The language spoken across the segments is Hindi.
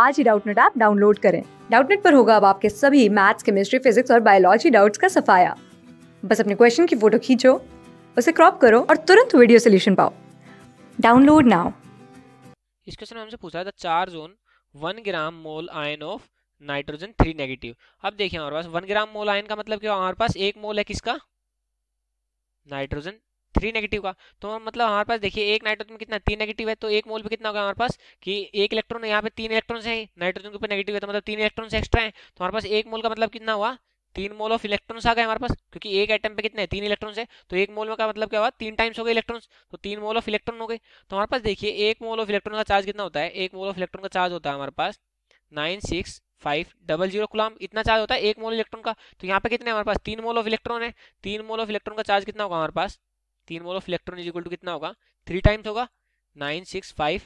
आज ही डाउटनेट ऐप डाउनलोड करें डाउटनेट पर होगा अब आपके सभी मैथ्स केमिस्ट्री फिजिक्स और बायोलॉजी डाउट्स का सफाया बस अपने क्वेश्चन की फोटो खींचो उसे क्रॉप करो और तुरंत वीडियो सोल्यूशन पाओ डाउनलोड नाउ इस क्वेश्चन में हमसे पूछा था charge on one gram mole ion of nitrogen three negative अब देखिए हमारे पास वन ग्राम मोल आयन का मतलब क्या हमारे पास एक मोल है किसका नाइट्रोजन थ्री नेगेटिव का तो मतलब हमारे पास देखिए एक नाइट्रोजन में कितना तीन नेगेटिव है तो एक मोल पे कितना होगा हमारे पास कि एक इलेक्ट्रॉन यहाँ पे तीन इलेक्ट्रॉन है नाइट्रोजन के ऊपर नेगेटिव है तो मतलब तीन इलेक्ट्रॉन एक्स्ट्रा है तो हमारे पास एक मोल का मतलब कितना हुआ तीन मोल ऑफ इलेक्ट्रॉन्स आ गए हमारे पास क्योंकि एक आइटम पे कितने तीन इलेक्ट्रॉन्स है तो एक मोल का मतलब क्या हुआ तीन टाइम्स हो गए इलेक्ट्रॉन्स तो तीन मोल ऑफ इलेक्ट्रॉन हो गए तो हमारे पास देखिए एक मोल ऑफ इलेक्ट्रॉन का चार्ज कितना होता है एक मोल ऑफ इलेक्ट्रॉन का चार्ज होता है हमारे पास nine six five double zero coulomb इतना चार्ज होता है एक मोल इलेक्ट्रॉन का तो यहाँ पे कितने हमारे पास तीन मोल ऑफ इलेक्ट्रॉन है तीन मोल ऑफ इलेक्ट्रॉन का चार्ज कितना होगा हमारे पास तीन mole of electron is equal to कितना होगा थ्री टाइम्स होगा nine six five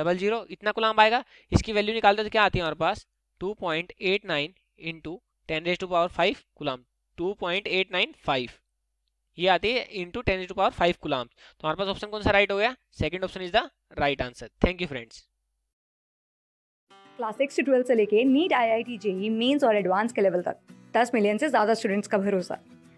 double zero इतना कुलाम आएगा इसकी वैल्यू निकालते तो क्या आती है हमारे पास two point eight nine into ten raise to power five coulomb two point eight nine five ये आती है into ten to power five coulomb तो हमारे पास ऑप्शन कौन सा राइट हो गया second option is the right answer thank you friends class six twelfth से लेके NEET I I T JEE mains और एडवांस के लेवल तक दस मिलियन से ज़्यादा स्टूडेंट्स का भरोसा